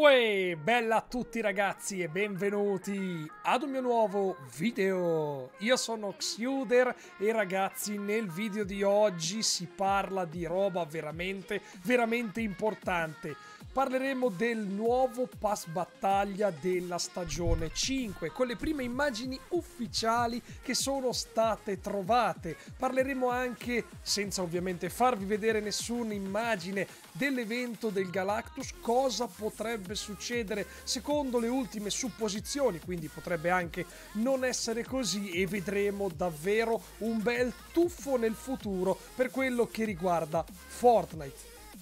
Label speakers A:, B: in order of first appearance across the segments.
A: Uè, bella a tutti ragazzi e benvenuti ad un mio nuovo video. Io sono Xuder e ragazzi nel video di oggi si parla di roba veramente, veramente importante parleremo del nuovo pass battaglia della stagione 5 con le prime immagini ufficiali che sono state trovate. Parleremo anche, senza ovviamente farvi vedere nessuna immagine, dell'evento del Galactus, cosa potrebbe succedere secondo le ultime supposizioni, quindi potrebbe anche non essere così e vedremo davvero un bel tuffo nel futuro per quello che riguarda Fortnite.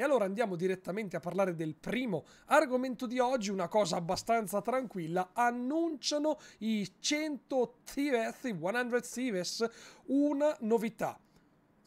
A: E allora andiamo direttamente a parlare del primo argomento di oggi, una cosa abbastanza tranquilla. Annunciano i 100 TVS, 100 TVS, una novità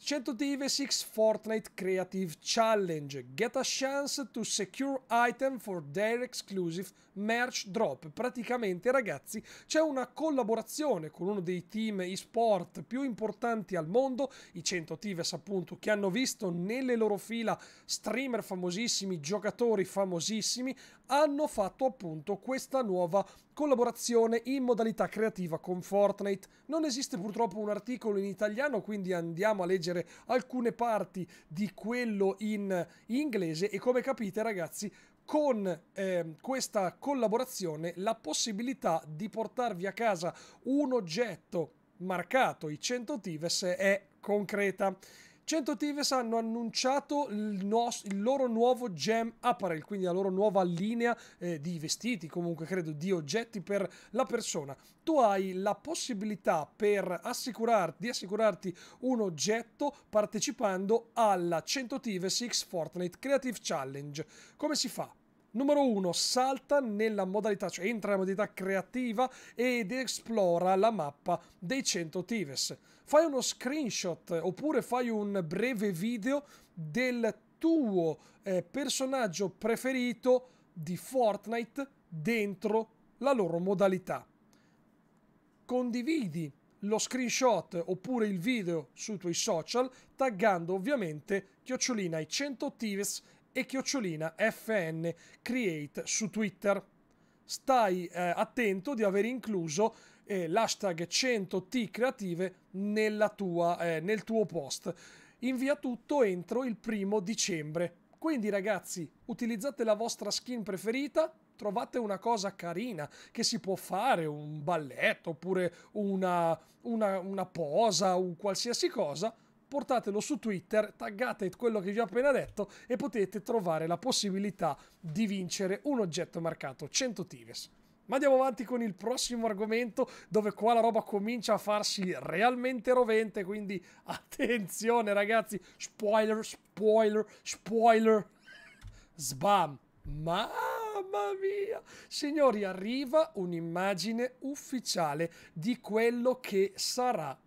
A: 100 136 Fortnite Creative Challenge. Get a chance to secure item for their exclusive merch drop. Praticamente, ragazzi, c'è una collaborazione con uno dei team esport più importanti al mondo, i 100 Tives appunto, che hanno visto nelle loro fila streamer famosissimi, giocatori famosissimi, hanno fatto appunto questa nuova collaborazione in modalità creativa con Fortnite. Non esiste purtroppo un articolo in italiano, quindi andiamo a leggere alcune parti di quello in inglese e come capite ragazzi con eh, questa collaborazione la possibilità di portarvi a casa un oggetto marcato i 100 Tives è concreta. 100 Thieves hanno annunciato il, nos- il, loro nuovo gem apparel, quindi la loro nuova linea eh, di vestiti, comunque credo di oggetti per la persona. Tu hai la possibilità per assicurarti, di assicurarti un oggetto partecipando alla 100 Thieves X Fortnite Creative Challenge. Come si fa? Numero 1. Salta nella modalità, cioè entra nella modalità creativa ed esplora la mappa dei 100 Tives. Fai uno screenshot oppure fai un breve video del tuo eh, personaggio preferito di Fortnite dentro la loro modalità. Condividi lo screenshot oppure il video sui tuoi social taggando ovviamente chiocciolina i 100 Tives e chiocciolina FN Create su Twitter. Stai eh, attento di aver incluso eh, l'hashtag 100T creative tua, eh, nel tuo post. Invia tutto entro il primo dicembre. Quindi ragazzi, utilizzate la vostra skin preferita, trovate una cosa carina che si può fare, un balletto oppure una, una, una posa, un qualsiasi cosa, portatelo su Twitter, taggate quello che vi ho appena detto e potete trovare la possibilità di vincere un oggetto marcato 100 Tives. Ma andiamo avanti con il prossimo argomento, dove qua la roba comincia a farsi realmente rovente, quindi attenzione ragazzi, spoiler, spoiler, spoiler, sbam, Mamma mia! Signori, arriva un'immagine ufficiale di quello che sarà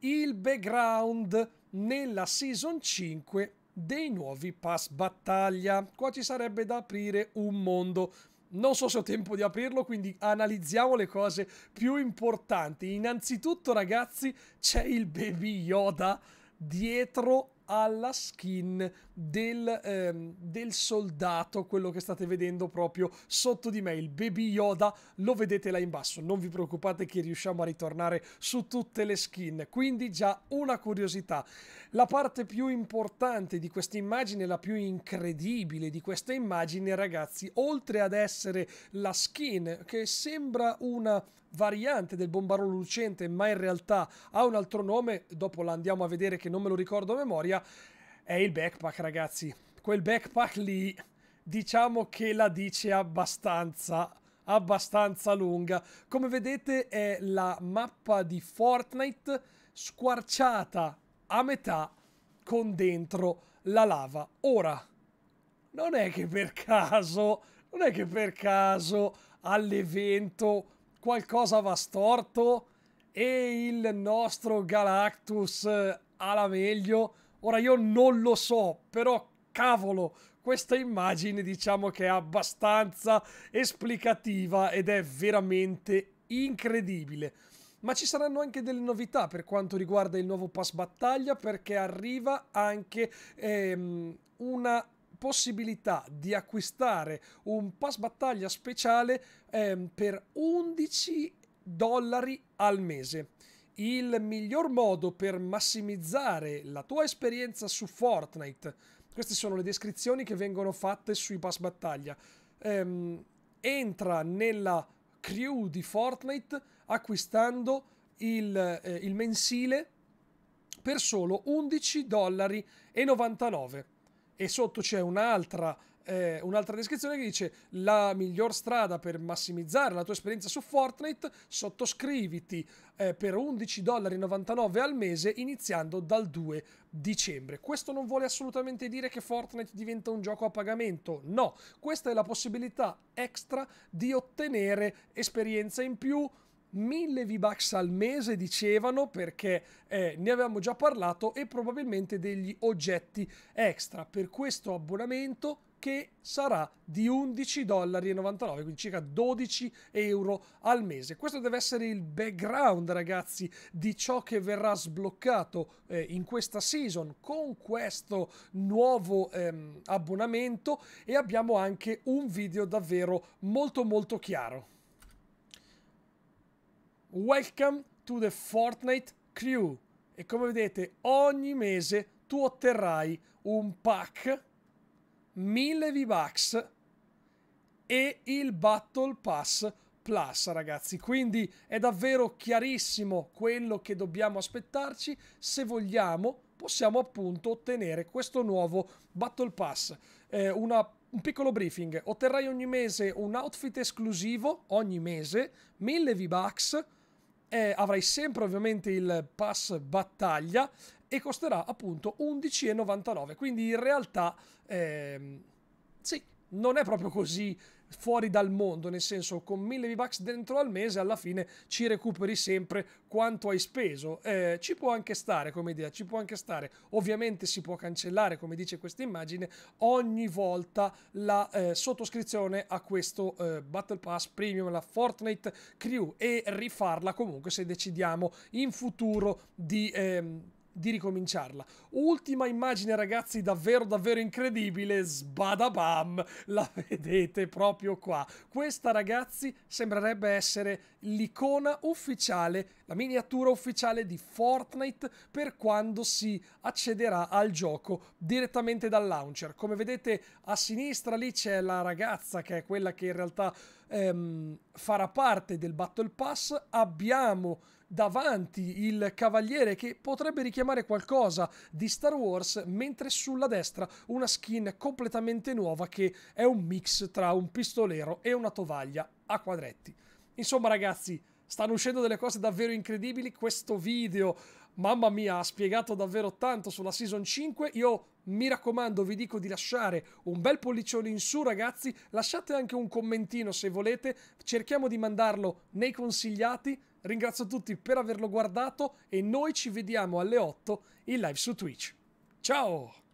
A: il background nella Season 5 dei nuovi pass battaglia. Qua ci sarebbe da aprire un mondo. Non so se ho tempo di aprirlo, quindi analizziamo le cose più importanti. Innanzitutto, ragazzi, c'è il baby Yoda dietro alla skin del, ehm, del, soldato, quello che state vedendo proprio sotto di me, il Baby Yoda, lo vedete là in basso. Non vi preoccupate che riusciamo a ritornare su tutte le skin. Quindi già una curiosità. La parte più importante di questa immagine, la più incredibile di questa immagine, ragazzi, oltre ad essere la skin che sembra una variante del bombarolo lucente, ma in realtà ha un altro nome, dopo la andiamo a vedere che non me lo ricordo a memoria, è il backpack, ragazzi. Quel backpack lì, diciamo che la dice abbastanza abbastanza lunga. Come vedete è la mappa di Fortnite squarciata a metà con dentro la lava. Ora, non è che per caso, non è che per caso all'evento qualcosa va storto e il nostro Galactus eh, alla meglio Ora io non lo so, però cavolo, questa immagine diciamo che è abbastanza esplicativa ed è veramente incredibile. Ma ci saranno anche delle novità per quanto riguarda il nuovo pass battaglia perché arriva anche ehm, una possibilità di acquistare un pass battaglia speciale ehm, per 11 dollari al mese il miglior modo per massimizzare la tua esperienza su Fortnite. Queste sono le descrizioni che vengono fatte sui pass battaglia. Ehm, entra nella crew di Fortnite acquistando il, eh, il mensile per solo 11,99 dollari e sotto c'è un'altra eh, un'altra descrizione che dice la miglior strada per massimizzare la tua esperienza su Fortnite, sottoscriviti eh, per 11,99$ al mese iniziando dal 2 dicembre. Questo non vuole assolutamente dire che Fortnite diventa un gioco a pagamento, no, questa è la possibilità extra di ottenere esperienza in più. 1000 V-Bucks al mese dicevano perché eh, ne avevamo già parlato e probabilmente degli oggetti extra per questo abbonamento che sarà di 11,99 dollari, quindi circa 12 euro al mese. Questo deve essere il background, ragazzi, di ciò che verrà sbloccato eh, in questa season con questo nuovo ehm, abbonamento e abbiamo anche un video davvero molto molto chiaro. Welcome to the Fortnite Crew e come vedete ogni mese tu otterrai un pack 1000 V-Bucks e il Battle Pass Plus, ragazzi. Quindi è davvero chiarissimo quello che dobbiamo aspettarci se vogliamo possiamo appunto ottenere questo nuovo Battle Pass. Eh, una un piccolo briefing. Otterrai ogni mese un outfit esclusivo, ogni mese, 1000 V-Bucks, eh, avrai sempre ovviamente il pass battaglia, e costerà appunto 11,99. Quindi in realtà ehm, sì, non è proprio così fuori dal mondo, nel senso con 1000 V-Bucks dentro al mese alla fine ci recuperi sempre quanto hai speso. Eh, ci può anche stare come idea, ci può anche stare. Ovviamente si può cancellare, come dice questa immagine, ogni volta la eh, sottoscrizione a questo eh, Battle Pass Premium, la Fortnite Crew e rifarla comunque se decidiamo in futuro di... Ehm, di ricominciarla. Ultima immagine ragazzi davvero davvero incredibile, sbadabam, la vedete proprio qua. Questa ragazzi sembrerebbe essere l'icona ufficiale, la miniatura ufficiale di Fortnite per quando si accederà al gioco direttamente dal launcher. Come vedete a sinistra lì c'è la ragazza che è quella che in realtà ehm, farà parte del Battle Pass. Abbiamo davanti il cavaliere che potrebbe richiamare qualcosa di Star Wars, mentre sulla destra una skin completamente nuova che è un mix tra un pistolero e una tovaglia a quadretti. Insomma ragazzi, stanno uscendo delle cose davvero incredibili, questo video mamma mia, ha spiegato davvero tanto sulla Season 5. Io mi raccomando, vi dico di lasciare un bel pollicione in su, ragazzi. Lasciate anche un commentino se volete. Cerchiamo di mandarlo nei consigliati. Ringrazio tutti per averlo guardato e noi ci vediamo alle 8 in live su Twitch. Ciao!